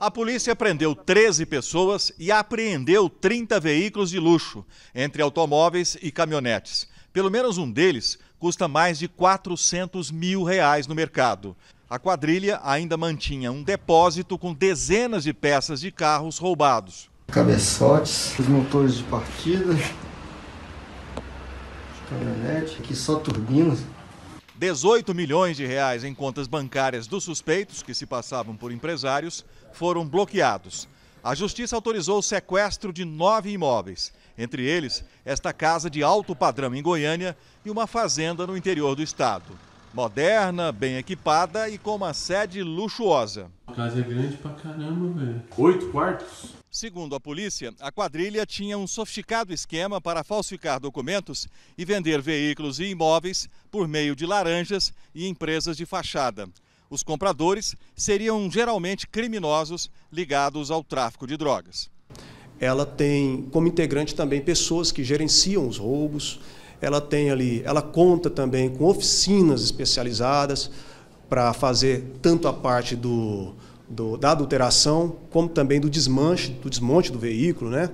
A polícia prendeu 13 pessoas e apreendeu 30 veículos de luxo, entre automóveis e caminhonetes. Pelo menos um deles custa mais de 400 mil reais no mercado. A quadrilha ainda mantinha um depósito com dezenas de peças de carros roubados. Cabeçotes, os motores de partida, caminhonete, aqui só turbinas. 18 milhões de reais em contas bancárias dos suspeitos, que se passavam por empresários, foram bloqueados. A justiça autorizou o sequestro de nove imóveis, entre eles esta casa de alto padrão em Goiânia e uma fazenda no interior do estado. Moderna, bem equipada e com uma sede luxuosa. A casa é grande pra caramba, velho. Oito quartos? Segundo a polícia, a quadrilha tinha um sofisticado esquema para falsificar documentos e vender veículos e imóveis por meio de laranjas e empresas de fachada. Os compradores seriam geralmente criminosos ligados ao tráfico de drogas. Ela tem como integrante também pessoas que gerenciam os roubos. Ela tem ali, ela conta também com oficinas especializadas para fazer tanto a parte do do, da adulteração, como também do desmanche, do desmonte do veículo, né?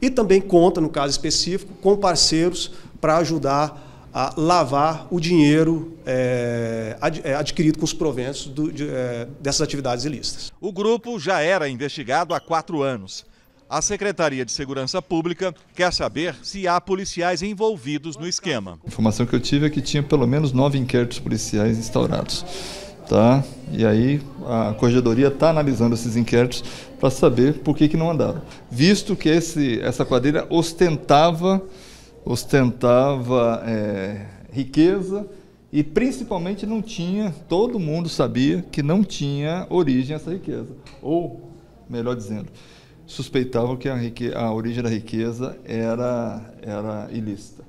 E também conta, no caso específico, com parceiros para ajudar a lavar o dinheiro é, adquirido com os proventos do, de, é, dessas atividades ilícitas. O grupo já era investigado há quatro anos. A Secretaria de Segurança Pública quer saber se há policiais envolvidos no esquema. A informação que eu tive é que tinha pelo menos nove inquéritos policiais instaurados. Tá? E aí a corregedoria está analisando esses inquéritos para saber por que, que não andaram. Visto que esse, essa quadrilha ostentava, ostentava é, riqueza e principalmente não tinha, todo mundo sabia que não tinha origem essa riqueza. Ou, melhor dizendo, suspeitavam que a, a origem da riqueza era, era ilícita.